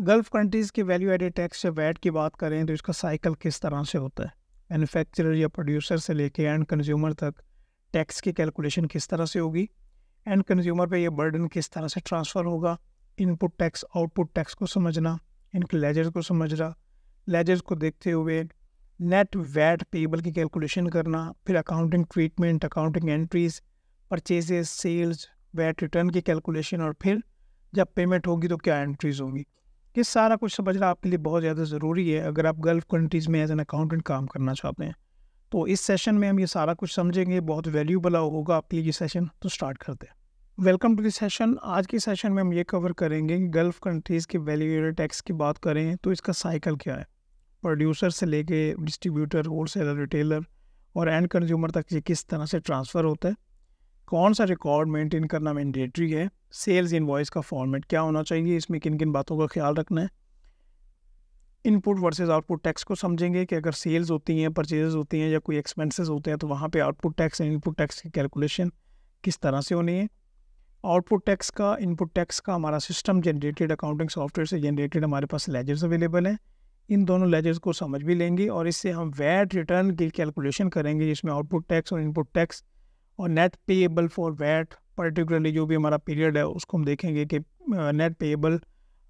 gulf countries के value added tax या VAT की बात करें तो इसका साइकिल किस तरह से होता है मैनुफैक्चरर या प्रोड्यूसर से लेके एंड कंज्यूमर तक टैक्स की कैलकुलेशन किस तरह से होगी एंड कंज्यूमर पे ये बर्डन किस तरह से ट्रांसफ़र होगा इनपुट टैक्स आउटपुट टैक्स को समझना इनके लेजर्स को समझना लेजर्स को देखते हुए नेट वैट पेबल की कैलकुलेशन करना फिर accounting treatment accounting entries purchases sales VAT return की कैलकुलेशन और फिर जब पेमेंट होगी तो क्या एंट्रीज होंगी ये सारा कुछ समझना आपके लिए बहुत ज़्यादा ज़रूरी है अगर आप गल्फ़ कंट्रीज़ में एज एन अकाउंटेंट काम करना चाहते हैं तो इस सेशन में हम ये सारा कुछ समझेंगे बहुत वैल्यूबल होगा आपके लिए ये सेशन तो स्टार्ट करते हैं वेलकम टू दिस सेशन आज के सेशन में हम ये कवर करेंगे गल्फ़ कंट्रीज़ के वैल्यूएटर टैक्स की बात करें तो इसका साइकिल क्या है प्रोड्यूसर से लेके डिस्ट्रीब्यूटर होल सेलर रिटेलर और एंड कंज्यूमर तक ये किस तरह से ट्रांसफ़र होता है कौन सा रिकॉर्ड मेंटेन करना मैंडेटरी है सेल्स इनवॉइस का फॉर्मेट क्या होना चाहिए इसमें किन किन बातों का ख्याल रखना है इनपुट वर्सेस आउटपुट टैक्स को समझेंगे कि अगर सेल्स होती हैं परचेजेस होती हैं या कोई एक्सपेंसेस होते हैं तो वहाँ पे output tax and input tax की कैलकुलेशन किस तरह से होनी है आउटपुट टैक्स का इनपुट टैक्स का हमारा सिस्टम जनरेटेड अकाउंटिंग सॉफ्टवेयर से जनरेटेड हमारे पास लेजर्स अवेलेबल हैं इन दोनों लेजर्स को समझ भी लेंगे और इससे हम वैट रिटर्न की कैलकुलेशन करेंगे जिसमें आउटपुट टैक्स और इनपुट टैक्स और net payable for VAT particularly जो भी हमारा पीरियड है उसको हम देखेंगे कि नेट पेएबल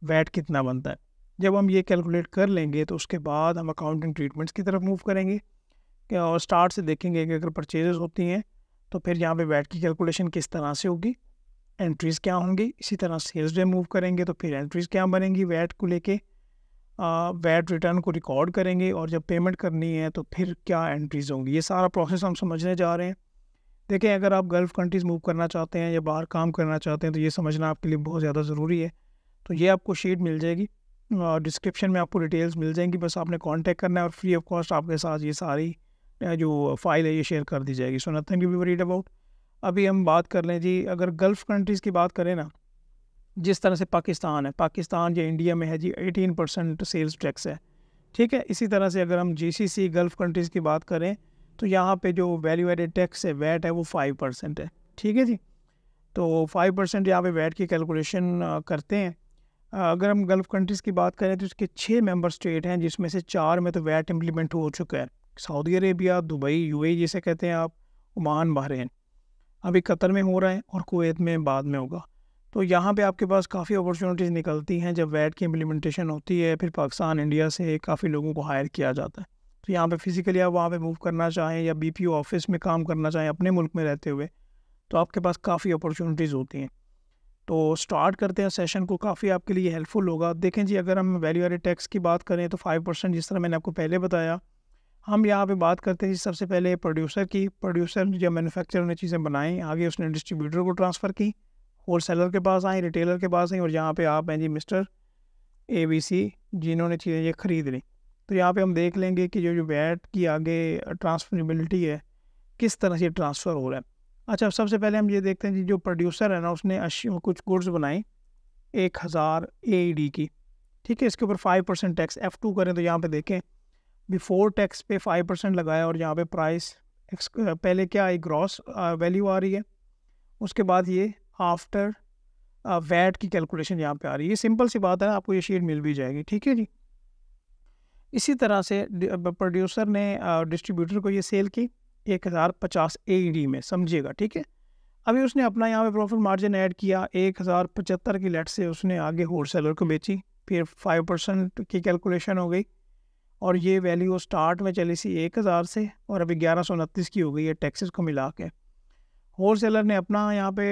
वैट कितना बनता है जब हम ये कैलकुलेट कर लेंगे तो उसके बाद हम अकाउंटिंग ट्रीटमेंट्स की तरफ मूव करेंगे और स्टार्ट से देखेंगे कि अगर परचेजेस होती हैं तो फिर यहाँ पे वैट की कैलकुलेशन किस तरह से होगी एंट्रीज़ क्या होंगी इसी तरह सेल्स डे मूव करेंगे तो फिर एंट्रीज़ क्या बनेंगी वैट को लेके वैट रिटर्न को रिकॉर्ड करेंगे और जब पेमेंट करनी है तो फिर क्या एंट्रीज़ होंगी ये सारा प्रोसेस हम समझने जा रहे हैं देखें अगर आप गल्फ़ कंट्रीज़ मूव करना चाहते हैं या बाहर काम करना चाहते हैं तो ये समझना आपके लिए बहुत ज़्यादा ज़रूरी है तो ये आपको शीट मिल जाएगी और डिस्क्रिप्शन में आपको डिटेल्स मिल जाएंगी बस आपने कांटेक्ट करना है और फ्री ऑफ कॉस्ट आपके साथ ये सारी जो फाइल है ये शेयर कर दी जाएगी so nothing you be worried about अभी हम बात कर लें जी अगर गल्फ़ कंट्रीज़ की बात करें ना जिस तरह से पाकिस्तान है पाकिस्तान या इंडिया में है जी एटीन परसेंट सेल्स टैक्स है ठीक है इसी तरह से अगर हम जी सी सी गल्फ़ कंट्रीज़ की बात करें तो यहाँ पे जो वैल्यू एडेड टैक्स है वैट है वो फाइव परसेंट है ठीक है जी तो फाइव परसेंट यहाँ पे वैट की कैलकुलेशन करते हैं अगर हम गल्फ़ कंट्रीज़ की बात करें तो इसके छः मेंबर स्टेट हैं जिसमें से चार में तो वैट इम्प्लीमेंट हो चुका है सऊदी अरेबिया दुबई यू जिसे कहते हैं आप ओमान बहरेन अभी कतर में हो रहा है और कुवैत में बाद में होगा तो यहाँ पे आपके पास काफ़ी अपॉर्चुनिटीज़ निकलती हैं जब वैट की इम्प्लीमेंटेशन होती है फिर पाकिस्तान इंडिया से काफ़ी लोगों को हायर किया जाता है तो यहाँ पे फिजिकली आप वहाँ पे मूव करना चाहें या बी ऑफिस में काम करना चाहें अपने मुल्क में रहते हुए तो आपके पास काफ़ी अपॉर्चुनिटीज़ होती हैं तो स्टार्ट करते हैं सेशन को काफ़ी आपके लिए हेल्पफुल होगा देखें जी अगर हम वैल्यू एडेड टैक्स की बात करें तो फाइव परसेंट जिस तरह मैंने आपको पहले बताया हम यहाँ पे बात करते हैं सबसे पहले प्रोड्यूसर की प्रोड्यूसर या मैन्युफैक्चरर ने चीज़ें बनाई आगे उसने डिस्ट्रीब्यूटर को ट्रांसफ़र की होल सेलर के पास आई रिटेलर के पास आई और यहाँ पर आप हैं जी मिस्टर ए बी सी जिन्होंने चीज़ें ये ख़रीद ली तो यहाँ पे हम देख लेंगे कि जो जो वैट की आगे ट्रांसफरेबिलिटी है किस तरह से ट्रांसफ़र हो रहा है अच्छा सबसे पहले हम ये देखते हैं कि जो प्रोड्यूसर है ना उसने कुछ गुड्स बनाई एक हज़ार ए डी e की ठीक है इसके ऊपर five percent tax F two करें तो यहाँ पे देखें बिफोर टैक्स पे फाइव परसेंट लगाया और यहाँ पे प्राइस पहले क्या आई ग्रॉस वैल्यू आ रही है उसके बाद ये आफ्टर वैट की कैलकुलेशन यहाँ पे आ रही है ये सिंपल सी बात है आपको ये शीट मिल भी जाएगी ठीक है जी इसी तरह से प्रोड्यूसर ने डिस्ट्रीब्यूटर को ये सेल की एक हज़ार पचास ए डी e में समझिएगा ठीक है अभी उसने अपना यहाँ पे प्रॉफिट मार्जिन ऐड किया एक हज़ार पचहत्तर की लेट से उसने आगे होल सेलर को बेची फिर फाइव परसेंट की कैलकुलेशन हो गई और ये वैल्यू स्टार्ट में चली सी एक हज़ार से और अभी ग्यारह सौ उनतीस की हो गई है टैक्सेस को मिला के होल सेलर ने अपना यहाँ पे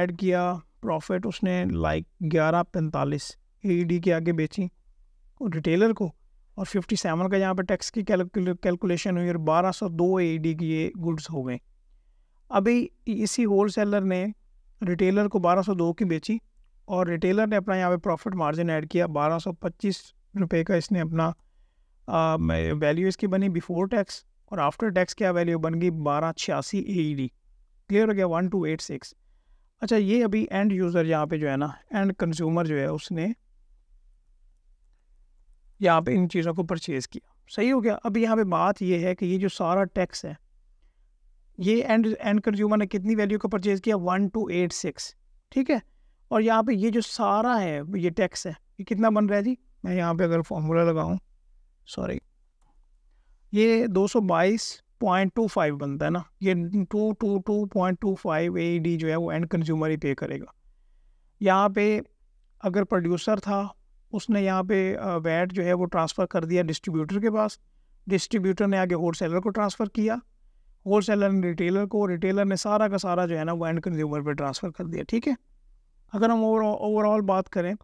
ऐड किया प्रॉफिट उसने लाइक ग्यारह पैंतालीस ए डी e के आगे बेची और रिटेलर को और 57 का यहाँ पर टैक्स की कैलकुलेशन हुई और 1202 डी की ये गुड्स हो गए अभी इसी होल सेलर ने रिटेलर को 1202 की बेची और रिटेलर ने अपना यहाँ पे प्रॉफिट मार्जिन ऐड किया 1225 रुपए का इसने अपना वैल्यू इसकी बनी बिफोर टैक्स और आफ्टर टैक्स क्या वैल्यू बन गई बारह छियासी ए डी क्लियर हो गया वन टू एट सिक्स अच्छा ये अभी एंड यूज़र यहाँ पे जो है ना एंड कंज्यूमर जो है उसने यहाँ पे इन चीज़ों को परचेज़ किया सही हो गया अब यहाँ पे बात ये है कि ये जो सारा टैक्स है ये एंड एंड कंज्यूमर ने कितनी वैल्यू को परचेज़ किया वन टू एट सिक्स ठीक है और यहाँ पे ये जो सारा है ये टैक्स है ये कितना बन रहा है जी मैं यहाँ पे अगर फॉर्मूला लगाऊँ सॉरी ये दो सौ बाईस पॉइंट टू फाइव बनता है ना ये two two two point two five A D e जो है वो एंड कंज्यूमर ही पे करेगा यहाँ पे अगर प्रोड्यूसर था उसने यहाँ पे वैट जो है वो ट्रांसफ़र कर दिया डिस्ट्रीब्यूटर के पास डिस्ट्रीब्यूटर ने आगे होल सेलर को ट्रांसफ़र किया होल सेलर ने रिटेलर को रिटेलर ने सारा का सारा जो है ना वो एंड कंज्यूमर पर ट्रांसफ़र कर दिया ठीक है अगर हम ओवरऑल बात करें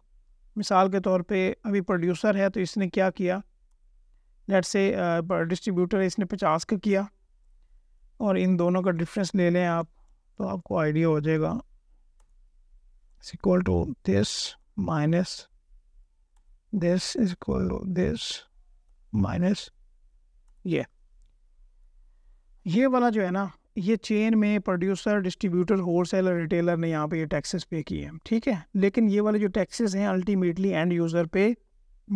मिसाल के तौर पे अभी प्रोड्यूसर है तो इसने क्या किया लेट से डिस्ट्रीब्यूटर इसने पचास का किया और इन दोनों का डिफरेंस ले लें आप तो आपको आइडिया हो जाएगा equal to this minus this is equal to this minus ये ये वाला जो है ना ये चेन में producer distributor wholesaler retailer ने यहाँ पे ये टैक्सेस पे किए हैं ठीक है लेकिन ये वाले जो टैक्सेस हैं अल्टीमेटली एंड यूज़र पे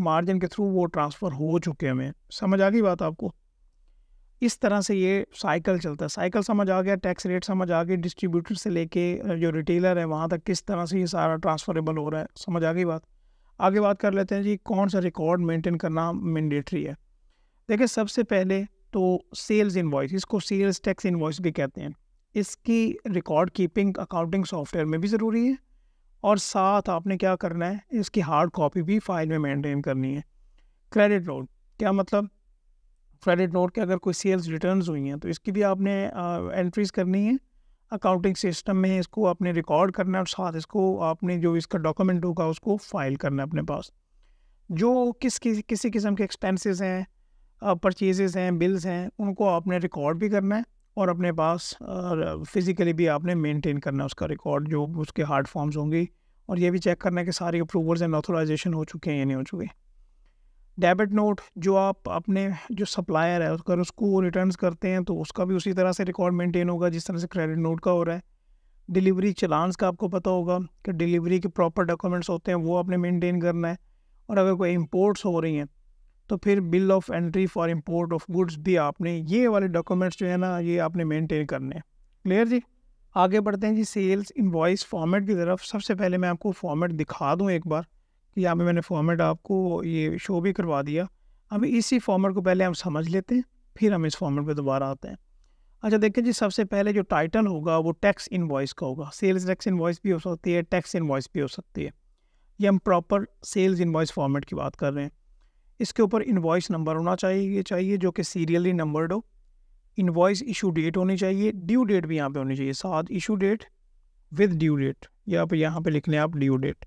मार्जिन के थ्रू वो ट्रांसफ़र हो चुके हैं समझ आ गई बात आपको इस तरह से ये साइकिल चलता है साइकिल समझ आ गया टैक्स रेट समझ आ गया डिस्ट्रीब्यूटर से लेके जो रिटेलर है वहाँ तक किस तरह से ये सारा ट्रांसफरेबल हो रहा है समझ आ गई बात आगे बात कर लेते हैं जी कौन सा रिकॉर्ड मेंटेन करना मैंडेटरी है देखिए सबसे पहले तो सेल्स इन्वॉइस इसको सेल्स टैक्स इन्वॉइस भी कहते हैं इसकी रिकॉर्ड कीपिंग अकाउंटिंग सॉफ्टवेयर में भी ज़रूरी है और साथ आपने क्या करना है इसकी हार्ड कॉपी भी फाइल में मेंटेन करनी है क्रेडिट नोट क्या मतलब क्रेडिट नोट के अगर कोई सेल्स रिटर्न्स हुई हैं तो इसकी भी आपने एंट्रीज करनी है अकाउंटिंग सिस्टम में इसको आपने रिकॉर्ड करना है और साथ इसको आपने जो इसका डॉक्यूमेंट होगा उसको फाइल करना है अपने पास जो किस किस किसी किस्म के एक्सपेंसेस हैं परचेजेस हैं बिल्स हैं उनको आपने रिकॉर्ड भी करना है और अपने पास फिज़िकली भी आपने मेंटेन करना है उसका रिकॉर्ड जो उसके हार्ड फॉर्म्स होंगे और ये भी चेक करना है कि सारी अप्रूवल्स एंड ऑथोराइजेशन हो चुके हैं या नहीं हो चुके हैं डेबिट नोट जो आप अपने जो सप्लायर है अगर उसको रिटर्न करते हैं तो उसका भी उसी तरह से रिकॉर्ड मेंटेन होगा जिस तरह से क्रेडिट नोट का हो रहा है डिलीवरी चलानस का आपको पता होगा कि डिलीवरी के प्रॉपर डॉक्यूमेंट्स होते हैं वो आपने मेंटेन करना है और अगर कोई इम्पोर्ट्स हो रही हैं तो फिर bill of entry for import of goods भी आपने ये वाले डॉक्यूमेंट्स जो है ना ये आपने मेंटेन करने हैं क्लियर जी आगे बढ़ते हैं जी सेल्स इन्वॉइस फॉर्मेट की तरफ सबसे पहले मैं आपको फॉर्मेट दिखा दूँ एक बार यहाँ पे मैंने फॉर्मेट आपको ये शो भी करवा दिया अब इसी फॉर्मेट को पहले हम समझ लेते हैं फिर हम इस फॉर्मेट पे दोबारा आते हैं अच्छा देखें जी सबसे पहले जो टाइटल होगा वो टैक्स इनवॉइस का होगा सेल्स टैक्स इनवॉइस भी हो सकती है टैक्स इनवॉइस भी हो सकती है ये हम प्रॉपर सेल्स इनवॉइस फॉर्मेट की बात कर रहे हैं इसके ऊपर इनवॉइस नंबर होना चाहिए चाहिए जो कि सीरियली नंबर्ड हो वॉइस इशू डेट होनी चाहिए ड्यू डेट भी यहाँ पे होनी चाहिए साथ issue date with due date या फिर यहाँ पे लिख लें आप ड्यू डेट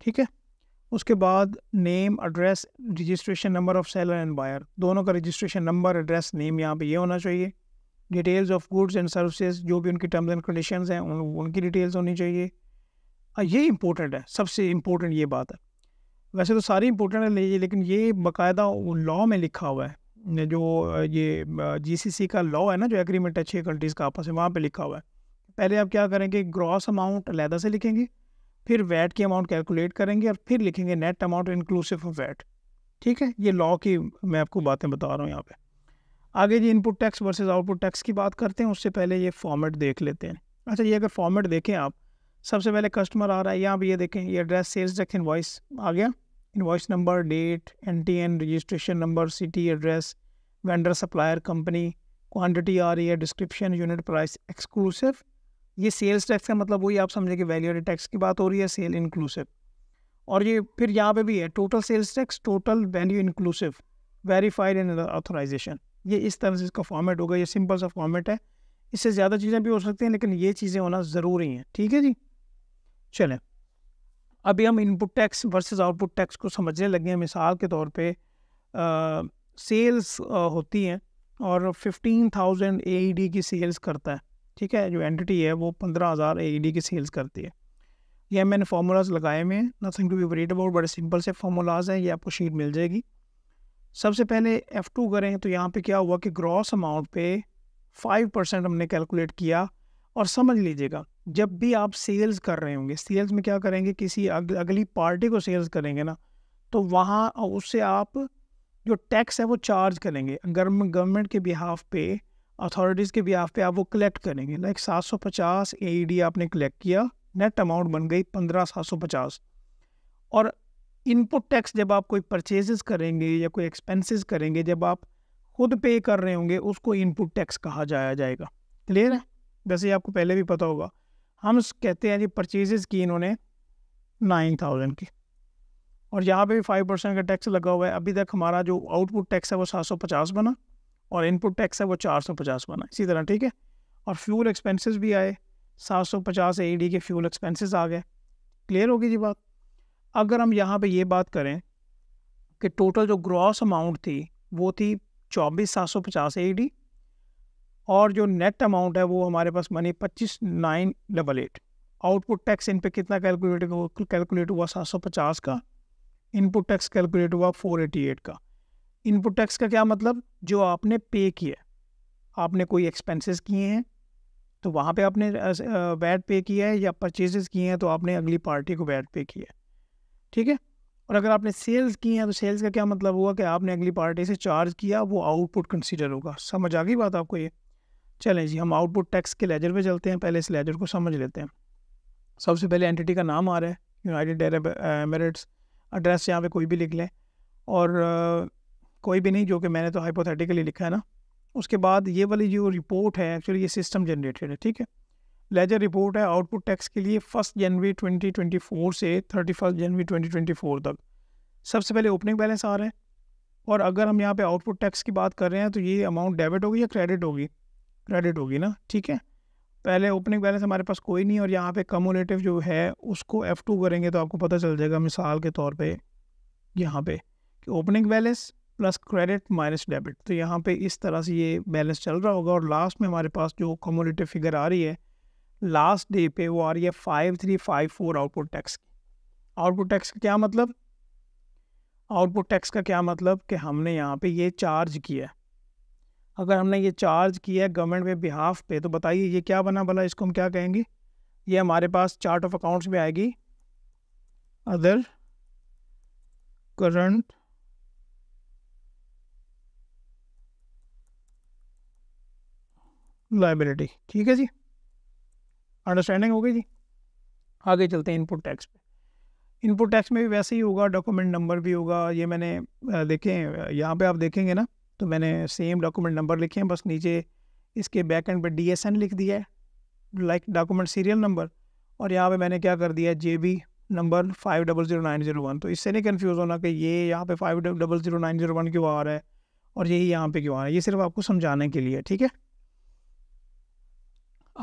ठीक है उसके बाद name address registration number of seller and buyer दोनों का रजिस्ट्रेशन नंबर एड्रेस नेम यहाँ पे ये होना चाहिए details of goods and services जो भी उनकी टर्म्स एंड कंडीशन हैं उन, उनकी डिटेल्स होनी चाहिए ये इंपॉर्टेंट है सबसे इम्पोर्टेंट ये बात है वैसे तो सारी इंपॉर्टेंट है ले, लेकिन ये बाकायदा लॉ में लिखा हुआ है जो ये जी का लॉ है ना जो एग्रीमेंट है छः कंट्रीज़ का आपस में वहाँ पर लिखा हुआ है पहले आप क्या करेंगे ग्रॉस अमाउंट लहदा से लिखेंगे फिर वैट की अमाउंट कैलकुलेट करेंगे और फिर लिखेंगे net amount inclusive of VAT ठीक है ये लॉ की मैं आपको बातें बता रहा हूँ यहाँ पे आगे जी input tax versus output tax की बात करते हैं उससे पहले ये फॉर्मेट देख लेते हैं अच्छा ये अगर फॉर्मेट देखें आप सबसे पहले कस्टमर आ रहा है यहाँ पर ये देखें ये एड्रेस सेल्स टैक्स इन्वाइस आ गया invoice number date N T N registration number city address vendor supplier company quantity आ रही है डिस्क्रिप्शन यूनिट प्राइस एक्सक्लूसिव ये सेल्स टैक्स का मतलब वही आप समझे कि वैल्यू एडेड टैक्स की बात हो रही है सेल इंक्लूसिव और ये फिर यहाँ पे भी है total sales tax total value inclusive verified in authorization ये इस तरह से इसका फॉर्मेट होगा ये सिंपल सा फॉर्मेट है इससे ज़्यादा चीज़ें भी हो सकती हैं लेकिन ये चीज़ें होना ज़रूरी हैं ठीक है जी चलें अभी हम input tax versus output tax को समझने लगे हैं मिसाल के तौर पे सेल्स होती हैं और 15,000 डी e की सेल्स करता है ठीक है जो एंटिटी है वो पंद्रह हज़ार ए e की सेल्स करती है यह मैंने फार्मूलाज लगाए हुए हैं nothing to be worried about बड़े सिंपल से फार्मूलाज हैं ये आपको शीट मिल जाएगी सबसे पहले एफ़ टू करें तो यहाँ पे क्या हुआ कि ग्रॉस अमाउंट पे फाइव परसेंट हमने कैलकुलेट किया और समझ लीजिएगा जब भी आप सेल्स कर रहे होंगे सेल्स में क्या करेंगे किसी अग, अगली पार्टी को सेल्स करेंगे ना तो वहाँ उससे आप जो टैक्स है वो चार्ज करेंगे गवर्नमेंट के बिहाफ पे अथॉरिटीज़ के बिहाफ पे आप वो कलेक्ट करेंगे लाइक सात सौ पचास ए डी e आपने कलेक्ट किया नेट अमाउंट बन गई पंद्रह सात सौ पचास और इनपुट टैक्स जब आप कोई परचेजेस करेंगे या कोई एक्सपेंसेस करेंगे जब आप खुद पे कर रहे होंगे उसको इनपुट टैक्स कहा जाया जाएगा क्लियर है वैसे आपको पहले भी पता होगा हम कहते हैं जी परचेजेस की इन्होंने नाइन थाउजेंड की और यहाँ पे भी फाइव परसेंट का टैक्स लगा हुआ है अभी तक हमारा जो आउटपुट टैक्स है वो सात सौ पचास बना और इनपुट टैक्स है वो चार सौ पचास बना इसी तरह ठीक है और फ्यूल एक्सपेंसेस भी आए सात सौ पचास ए के फ्यूल एक्सपेंसेस आ गए क्लियर होगी जी बात अगर हम यहाँ पे ये बात करें कि टोटल जो ग्रॉस अमाउंट थी वो थी चौबीस सात सौ पचास ए और जो नेट अमाउंट है वो हमारे पास बनी पच्चीस nine double eight output tax इन पर कितना कैलकुलेट कैलकुलेट हुआ सात सौ पचास का इनपुट टैक्स कैलकुलेट हुआ फोर एटी एट का इनपुट टैक्स का क्या मतलब जो आपने पे किया आपने कोई एक्सपेंसेस किए हैं तो वहाँ पे आपने वैट पे किया है या परचेजेस किए हैं तो आपने अगली पार्टी को वैट पे किया है ठीक है और अगर आपने सेल्स किए हैं तो सेल्स का क्या मतलब हुआ कि आपने अगली पार्टी से चार्ज किया वो आउटपुट कंसिडर होगा समझ आ गई बात आपको ये चलें जी हम आउटपुट टैक्स के लेजर पे चलते हैं पहले इस लेजर को समझ लेते हैं सबसे पहले एंटिटी का नाम आ रहा है यूनाइटेड अरब एमरेट्स एड्रेस यहाँ पे कोई भी लिख लें और कोई भी नहीं जो कि मैंने तो हाइपोथेटिकली लिखा है ना उसके बाद ये वाली जो रिपोर्ट है एक्चुअली ये सिस्टम जनरेटेड है ठीक है लेजर रिपोर्ट है आउटपुट टैक्स के लिए फर्स्ट जनवरी 2024 से थर्टी फर्स्ट जनवरी 2024 तक सबसे पहले ओपनिंग बैलेंस आ रहा है और अगर हम यहाँ पे आउटपुट टैक्स की बात कर रहे हैं तो ये अमाउंट डेबिट होगी या क्रेडिट होगी क्रेडिट होगी ना ठीक है पहले ओपनिंग बैलेंस हमारे पास कोई नहीं और यहाँ पे कमोनेटिव जो है उसको एफ़ टू करेंगे तो आपको पता चल जाएगा मिसाल के तौर पर यहाँ पर कि opening balance plus credit minus debit तो यहाँ पे इस तरह से ये बैलेंस चल रहा होगा और लास्ट में हमारे पास जो कम्योनिटी फिगर आ रही है लास्ट डे पे वो आ रही है five three five four output tax की आउटपुट टैक्स का क्या मतलब आउटपुट टैक्स का क्या मतलब कि हमने यहाँ पे ये चार्ज किया है अगर हमने ये चार्ज किया है गवर्नमेंट के बिहाफ पे तो बताइए ये क्या बना भला इसको हम क्या कहेंगे ये हमारे पास चार्ट ऑफ अकाउंट्स में आएगी अदर करंट लाइबिलिटी ठीक है जी अंडरस्टैंडिंग हो गई जी आगे चलते हैं इनपुट टैक्स पे इनपुट टैक्स में भी वैसे ही होगा डॉक्यूमेंट नंबर भी होगा ये मैंने देखें यहाँ पे आप देखेंगे ना तो मैंने सेम डॉक्यूमेंट नंबर लिखे हैं बस नीचे इसके बैक एंड पर डी एस एन लिख दिया है लाइक डॉक्यूमेंट सीरियल नंबर और यहाँ पे मैंने क्या कर दिया J B number five double zero nine zero one तो इससे नहीं कन्फ्यूज़ होना कि ये यहाँ पे five double zero nine zero one क्यों आ रहा है और यही यहाँ पे क्यों आ रहा है ये सिर्फ आपको समझाने के लिए ठीक है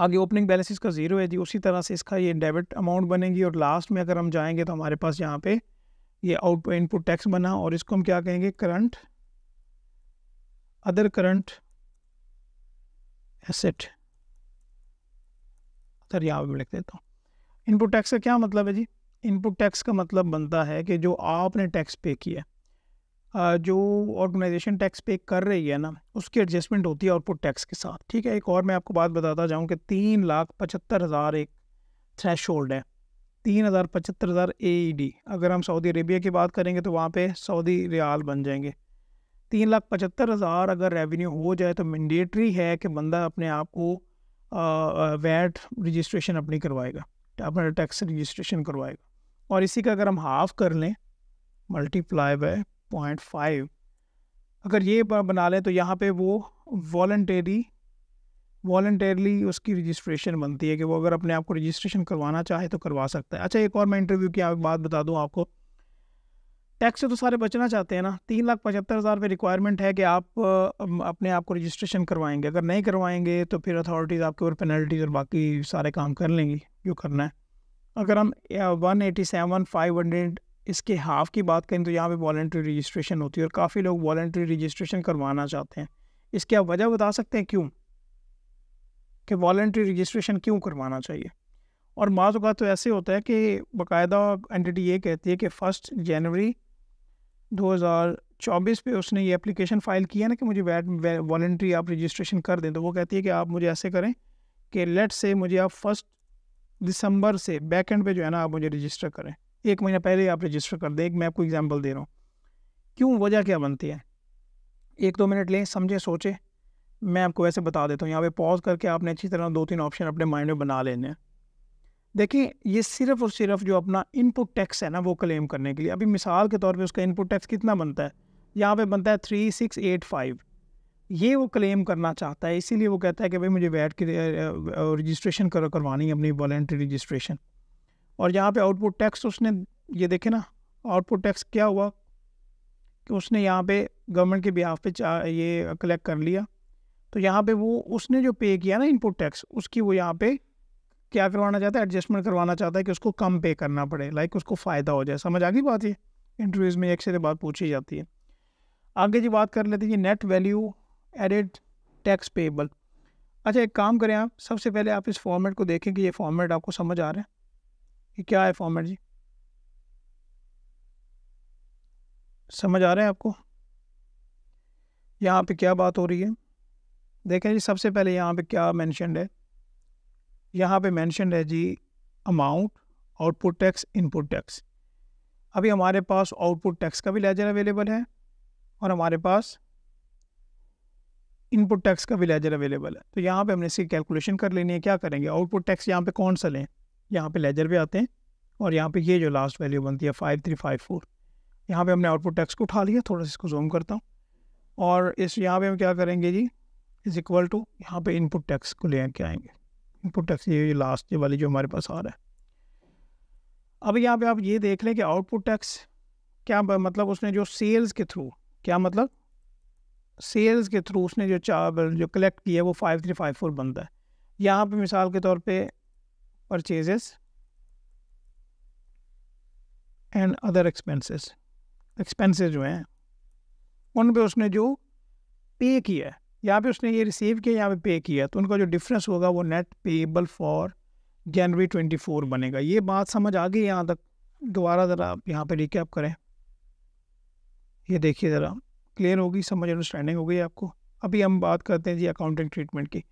आगे ओपनिंग बैलेंस इसका ज़ीरो है जी उसी तरह से इसका ये डेबिट अमाउंट बनेगी और लास्ट में अगर हम जाएंगे तो हमारे पास यहाँ पे ये आउटपुट इनपुट टैक्स बना और इसको हम क्या कहेंगे current other current asset other यहाँ पर लिख देता हूँ इनपुट टैक्स का क्या मतलब है जी इनपुट टैक्स का मतलब बनता है कि जो आपने टैक्स पे किया जो ऑर्गेनाइजेशन टैक्स पे कर रही है ना उसकी एडजस्टमेंट होती है आउटपुट टैक्स के साथ ठीक है एक और मैं आपको बात बताता जाऊँ कि तीन लाख पचहत्तर हज़ार एक थ्रेश होल्ड है तीन हज़ार पचहत्तर हज़ार ए e अगर हम सऊदी अरेबिया की बात करेंगे तो वहाँ पे सऊदी रियाल बन जाएंगे तीन लाख पचहत्तर हज़ार अगर रेवेन्यू हो जाए तो मैंडेटरी है कि बंदा अपने आप को वैट रजिस्ट्रेशन अपनी करवाएगा अपना टैक्स रजिस्ट्रेशन करवाएगा और इसी का अगर हम हाफ कर लें मल्टीप्लाई बाय पॉइंट फाइव अगर ये बना लें तो यहाँ पे वो वॉल्टेरी वॉल्टेरली उसकी रजिस्ट्रेशन बनती है कि वो अगर अपने आप को रजिस्ट्रेशन करवाना चाहे तो करवा सकता है अच्छा एक और मैं इंटरव्यू की बात बता दूँ आपको टैक्स से तो सारे बचना चाहते हैं ना तीन लाख पचहत्तर हज़ार रुपये रिक्वायरमेंट है कि आप अपने आप को रजिस्ट्रेशन करवाएंगे अगर नहीं करवाएंगे तो फिर अथॉरिटीज़ आपके ऊपर पेनल्टीज और बाकी सारे काम कर लेंगी जो करना है अगर हम one eighty seven five hundred इसके हाफ की बात करें तो यहाँ पे वॉल्ट्री रजिस्ट्रेशन होती है और काफ़ी लोग वॉल्ट्री रजिस्ट्रेशन करवाना चाहते हैं इसकी आप वजह बता सकते हैं क्यों कि वॉल्ट्री रजिस्ट्रेशन क्यों करवाना चाहिए और बाज़ात तो ऐसे होता है कि बाकायदा एंटिटी ये कहती है कि फ़र्स्ट जनवरी 2024 पे उसने ये एप्लीकेशन फ़ाइल किया ना कि मुझे वैट वॉल्ट्री आप रजिस्ट्रेशन कर दें तो वो कहती है कि आप मुझे ऐसे करें कि लेट से मुझे आप फर्स्ट दिसंबर से बैकेंड पे जो है ना आप मुझे रजिस्टर करें एक महीना पहले आप रजिस्टर कर दें एक मैं आपको एग्जाम्पल दे रहा हूँ क्यों वजह क्या बनती है एक दो मिनट लें समझें सोचें मैं आपको वैसे बता देता हूँ यहाँ पे पॉज करके आपने अच्छी तरह दो तीन ऑप्शन अपने माइंड में बना लेने हैं देखिए ये सिर्फ और सिर्फ जो अपना इनपुट टैक्स है ना वो क्लेम करने के लिए अभी मिसाल के तौर पे उसका इनपुट टैक्स कितना बनता है यहाँ पे बनता है थ्री सिक्स एट फाइव ये वो क्लेम करना चाहता है इसीलिए वो कहता है कि भाई मुझे वैट की रजिस्ट्रेशन करवानी है अपनी वॉलेंट्री रजिस्ट्रेशन और यहाँ पे आउटपुट टैक्स उसने ये देखे ना आउटपुट टैक्स क्या हुआ कि उसने यहाँ पे गवर्नमेंट के बिहाफ पे ये कलेक्ट कर लिया तो यहाँ पे वो उसने जो पे किया ना इनपुट टैक्स उसकी वो यहाँ पे क्या करवाना चाहता है एडजस्टमेंट करवाना चाहता है कि उसको कम पे करना पड़े लाइक उसको फ़ायदा हो जाए समझ आ गई बात ये इंटरव्यूज़ में एक से बात पूछी जाती है आगे जी बात कर लेते हैं ये net value added tax payable अच्छा एक काम करें आप सबसे पहले आप इस फॉर्मेट को देखें कि ये फॉर्मेट आपको समझ आ रहा है ये क्या है फॉर्मेट जी समझ आ रहे हैं आपको यहाँ पे क्या बात हो रही है देखें जी सबसे पहले यहाँ पे क्या मैंशनड है यहाँ पे मैंशनड है जी amount output tax input tax अभी हमारे पास आउटपुट टैक्स का भी लेजर अवेलेबल है और हमारे पास इनपुट टैक्स का भी लेजर अवेलेबल है तो यहाँ पे हमने इसकी कैलकुलेशन कर लेनी है क्या करेंगे आउटपुट टैक्स यहाँ पे कौन सा लें यहाँ पे लेजर पे आते हैं और यहाँ पे ये जो लास्ट वैल्यू बनती है फाइव थ्री फाइव फोर यहाँ पर हमने आउटपुट टैक्स को उठा लिया थोड़ा सा इसको जूम करता हूँ और इस यहाँ पे हम क्या करेंगे जी इज़ इक्वल टू यहाँ पे इनपुट टैक्स को ले आके आएंगे इनपुट टैक्स ये लास्ट वाली जो हमारे पास आ रहा है अब यहाँ पर आप ये देख लें कि आउटपुट टैक्स क्या मतलब उसने जो सेल्स के थ्रू क्या मतलब सेल्स के थ्रू उसने जो जो कलेक्ट किया है वो फाइव थ्री फाइव फोर बनता है यहाँ पे मिसाल के तौर पे purchases and other expenses expenses जो हैं उन पे उसने जो पे किया यहाँ पे उसने ये रिसीव किया यहाँ पे पे किया तो उनका जो डिफरेंस होगा वो net payable for January twenty four बनेगा ये बात समझ आ गई यहाँ तक दोबारा ज़रा आप यहाँ पर रिकैप करें ये देखिए ज़रा क्लियर होगी समझ अंडरस्टैंडिंग हो गई आपको अभी हम बात करते हैं जी अकाउंटिंग ट्रीटमेंट की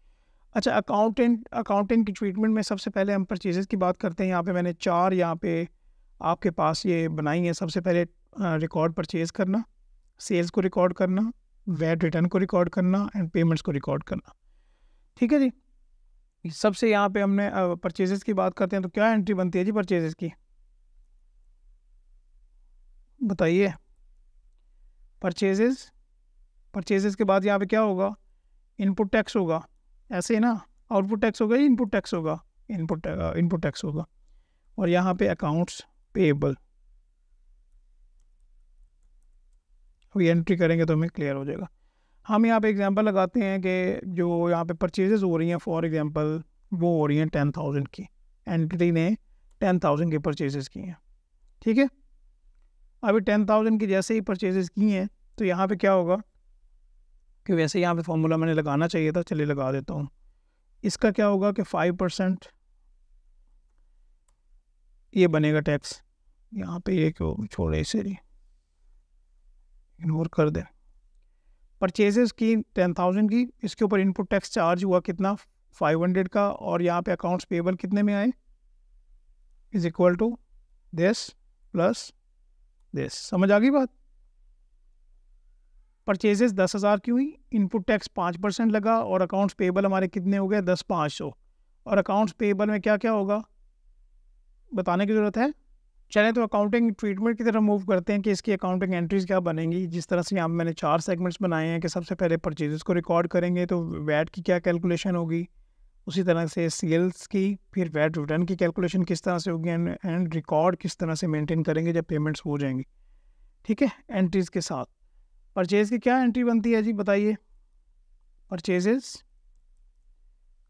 अच्छा अकाउंटेंट अकाउंटेंट की ट्रीटमेंट में सबसे पहले हम परचेजेस की बात करते हैं यहाँ पे मैंने चार यहाँ पे आपके पास ये बनाई है सबसे पहले रिकॉर्ड परचेज करना सेल्स को रिकॉर्ड करना वेट रिटर्न को रिकॉर्ड करना एंड पेमेंट्स को रिकॉर्ड करना ठीक है जी सबसे यहाँ पे हमने परचेजेस की बात करते हैं तो क्या एंट्री बनती है जी परचेजेस की बताइए परचेजेस परचेजेस के बाद यहाँ पे क्या होगा इनपुट टैक्स होगा ऐसे ही ना आउटपुट टैक्स होगा इनपुट टैक्स होगा इनपुट इनपुट टैक्स होगा और यहाँ पे अकाउंट्स पेएबल अभी एंट्री करेंगे तो हमें क्लियर हो जाएगा हम यहाँ पे एग्जांपल लगाते हैं कि जो यहाँ पे परचेजेस हो रही हैं फॉर एग्जांपल वो हो रही हैं टेन थाउजेंड की एंट्री ने टेन थाउजेंड की परचेजेस की हैं ठीक है अभी टेन थाउजेंड की जैसे ही परचेजेस की हैं तो यहाँ पे क्या होगा कि वैसे यहाँ पे फार्मूला मैंने लगाना चाहिए था चलिए लगा देता हूँ इसका क्या होगा कि फाइव परसेंट ये बनेगा टैक्स यहाँ पे ये क्यों छोड़े इसे इग्नोर कर दें परचेजेस की टेन थाउजेंड की इसके ऊपर इनपुट टैक्स चार्ज हुआ कितना फाइव हंड्रेड का और यहाँ पे अकाउंट्स पेबल कितने में आए is equal to this plus this समझ आ गई बात परचेजेस दस हज़ार की हुई इनपुट टैक्स पाँच परसेंट लगा और अकाउंट्स पेबल हमारे कितने हो गए दस पाँच सौ और अकाउंट्स पेबल में क्या क्या होगा बताने की ज़रूरत है चले तो अकाउंटिंग ट्रीटमेंट की तरफ मूव करते हैं कि इसकी अकाउंटिंग एंट्रीज क्या बनेंगी जिस तरह से यहाँ मैंने चार सेगमेंट्स बनाए हैं कि सबसे पहले परचेजेस को रिकॉर्ड करेंगे तो वैट की क्या कैलकुलेशन होगी उसी तरह से सेल्स की फिर वैट रिटर्न की कैलकुलेशन किस तरह से होगी एंड रिकॉर्ड किस तरह से मेंटेन करेंगे जब पेमेंट्स हो जाएंगी ठीक है एंट्रीज़ के साथ परचेज की क्या एंट्री बनती है जी बताइए परचेजेस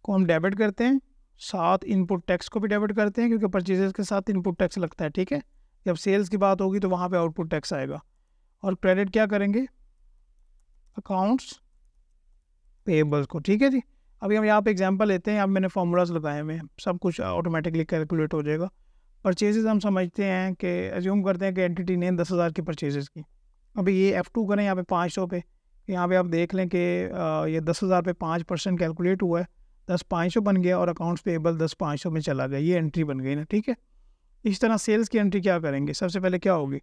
को हम डेबिट करते हैं साथ इनपुट टैक्स को भी डेबिट करते हैं क्योंकि परचेजेस के साथ इनपुट टैक्स लगता है ठीक है जब सेल्स की बात होगी तो वहाँ पे आउटपुट टैक्स आएगा और क्रेडिट क्या करेंगे अकाउंट्स पेबल्स को ठीक है जी अभी हम यहाँ पे एग्जांपल लेते हैं अब मैंने फार्मूलाज लगाए हुए हैं सब कुछ ऑटोमेटिकली कैलकुलेट हो जाएगा परचेजेज हम समझते हैं कि एज्यूम करते हैं कि एंटिटी ने दस हज़ार की परचेजेज की अभी ये एफ़ टू करें यहाँ पे पाँच सौ पे यहाँ पे आप देख लें कि ये दस हज़ार पे पाँच परसेंट कैलकुलेट हुआ है दस पाँच सौ बन गया और अकाउंट्स पेबल दस पाँच सौ में चला गया ये एंट्री बन गई ना ठीक है इस तरह सेल्स की एंट्री क्या करेंगे सबसे पहले क्या होगी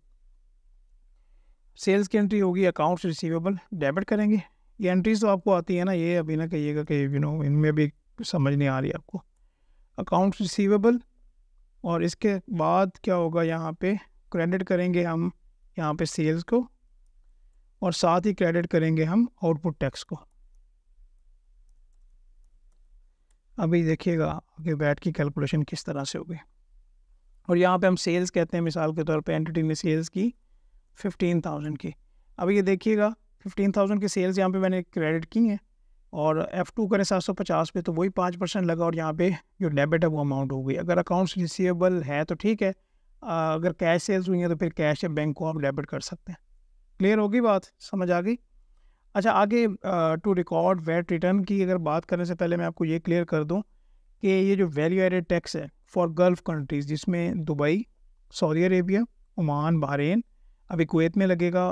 सेल्स की एंट्री होगी अकाउंट्स रिसीवेबल डेबिट करेंगे ये एंट्रीज तो आपको आती है ना ये अभी ना कहिएगा कि यू नो इनमें भी समझ नहीं आ रही आपको अकाउंट्स रिसीवेबल और इसके बाद क्या होगा यहाँ पे क्रेडिट करेंगे हम यहाँ पे सेल्स को और साथ ही क्रेडिट करेंगे हम आउटपुट टैक्स को अभी देखिएगा कि वैट की कैलकुलेशन किस तरह से होगी और यहाँ पे हम सेल्स कहते हैं मिसाल के तौर पे एंटिटी ने सेल्स की फिफ्टीन थाउजेंड की अभी ये देखिएगा फिफ्टीन थाउजेंड की सेल्स यहाँ पे मैंने क्रेडिट की हैं और एफ़ टू करें सात सौ पचास पे तो वही पाँच परसेंट लगा और यहाँ पे जो डेबिट है वो अमाउंट हो गई अगर अकाउंट्स रिसीवेबल है तो ठीक है अगर कैश सेल्स हुई हैं तो फिर कैश या बैंक को आप डेबिट कर सकते हैं क्लियर होगी बात समझ आ गई अच्छा आगे टू रिकॉर्ड वैट रिटर्न की अगर बात करने से पहले मैं आपको ये क्लियर कर दूँ कि ये जो वैल्यू एडेड टैक्स है फॉर गल्फ़ कंट्रीज़ जिसमें Dubai Saudi Arabia Oman Bahrain अभी कुवैत में लगेगा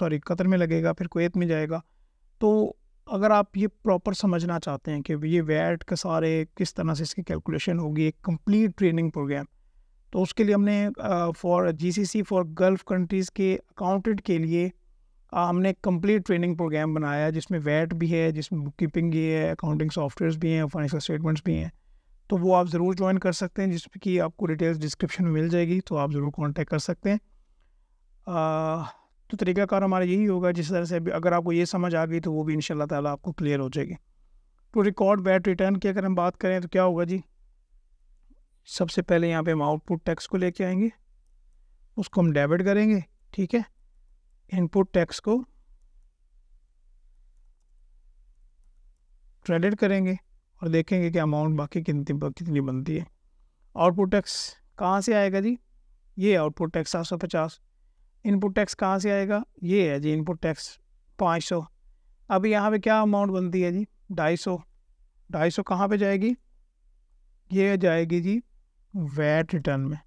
सॉरी कतर में लगेगा फिर कुवैत में जाएगा तो अगर आप ये प्रॉपर समझना चाहते हैं कि ये वैट के सारे किस तरह से इसकी कैलकुलेशन होगी एक कंप्लीट ट्रेनिंग प्रोग्राम तो उसके लिए हमने for GCC for Gulf countries के अकाउंटेंट के लिए uh, हमने कंप्लीट ट्रेनिंग प्रोग्राम बनाया जिसमें वैट भी है जिसमें बुक कीपिंग भी है अकाउंटिंग सॉफ्टवेयर भी हैं फाइनेंशियल स्टेटमेंट्स भी हैं तो वो आप ज़रूर ज्वाइन कर सकते हैं जिसमें कि आपको डिटेल्स डिस्क्रिप्शन में मिल जाएगी तो आप ज़रूर कॉन्टैक्ट कर सकते हैं uh, तो तरीक़ाकार हमारा यही होगा जिस तरह से अभी अगर आपको ये समझ आ गई तो वो भी इन ताला आपको क्लियर हो जाएगी टू रिकॉर्ड बैट रिटर्न की अगर हम बात करें तो क्या होगा जी सबसे पहले यहाँ पे हम आउटपुट टैक्स को लेके आएंगे उसको हम डेबिट करेंगे ठीक है इनपुट टैक्स को क्रेडिट करेंगे और देखेंगे कि अमाउंट बाकी कितनी कितनी बनती है आउटपुट टैक्स कहाँ से आएगा जी ये आउटपुट टैक्स सात सौ पचास इनपुट टैक्स कहाँ से आएगा ये है जी इनपुट टैक्स पाँच सौ अब यहाँ पे क्या अमाउंट बनती है जी ढाई सौ ढाई सौ कहाँ पर जाएगी ये जाएगी जी वैट रिटर्न में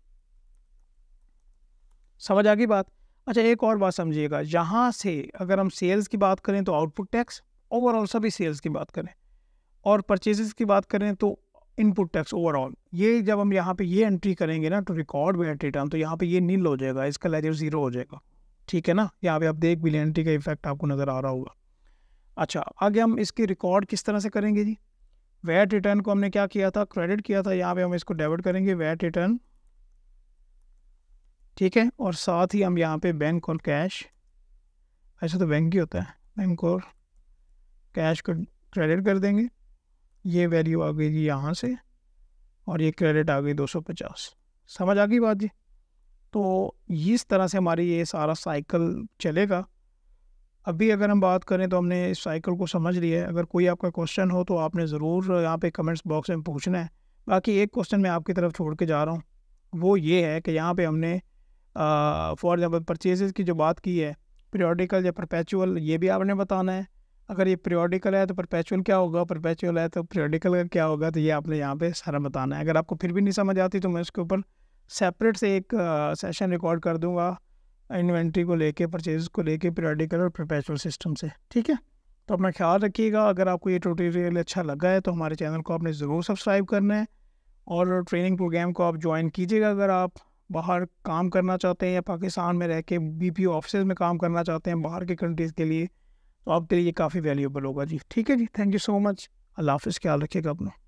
समझ आ गई बात अच्छा एक और बात समझिएगा यहाँ से अगर हम सेल्स की बात करें तो आउटपुट टैक्स ओवरऑल सभी सेल्स की बात करें और परचेजेस की बात करें तो इनपुट टैक्स ओवरऑल ये जब हम यहाँ पे ये एंट्री करेंगे ना टू रिकॉर्ड वैट रिटर्न तो यहाँ पे ये नील हो जाएगा इसका लेजर ज़ीरो हो जाएगा ठीक है ना यहाँ पे आप देख भी एंट्री का इफेक्ट आपको नज़र आ रहा होगा अच्छा आगे हम इसके रिकॉर्ड किस तरह से करेंगे जी वैट रिटर्न को हमने क्या किया था क्रेडिट किया था यहाँ पे हम इसको डेबिट करेंगे वैट रिटर्न ठीक है और साथ ही हम यहाँ पे बैंक और कैश ऐसा तो बैंक ही होता है बैंक और कैश को क्रेडिट कर देंगे ये वैल्यू आ गई जी यहाँ से और ये क्रेडिट आ गई 250 समझ आ गई बात जी तो इस तरह से हमारी ये सारा साइकिल चलेगा अभी अगर हम बात करें तो हमने इस साइकिल को समझ लिया है अगर कोई आपका क्वेश्चन हो तो आपने ज़रूर यहाँ पे कमेंट्स बॉक्स में पूछना है बाकी एक क्वेश्चन मैं आपकी तरफ छोड़ के जा रहा हूँ वो ये है कि यहाँ पे हमने फॉर एग्ज़ाम्पल परचेजेज़ की जो बात की है पीरियडिकल या परपेचुअल ये भी आपने बताना है अगर ये पीरियडिकल है तो परपेचुअल क्या होगा परपेचुअल है तो पीरियडिकल क्या होगा तो ये आपने यहाँ पर सारा बताना है अगर आपको फिर भी नहीं समझ आती तो मैं उसके ऊपर सेपरेट से एक सेशन रिकॉर्ड कर दूँगा इन्वेंट्री को लेके परचेज को लेके पीरियडिकल और प्रोपेचुअल सिस्टम से ठीक है तो अपना ख्याल रखिएगा अगर आपको ये ट्यूटोरियल अच्छा लगा है तो हमारे चैनल को आपने ज़रूर सब्सक्राइब करना है और ट्रेनिंग प्रोग्राम को आप ज्वाइन कीजिएगा अगर आप बाहर काम करना चाहते हैं या पाकिस्तान में रह के बी पी ऑफिस में काम करना चाहते हैं बाहर के कंट्रीज़ के लिए तो आपके लिए काफ़ी वैल्यूबल होगा जी ठीक है जी थैंक यू सो मच अल्लाह हाफ़ ख्याल रखिएगा अपना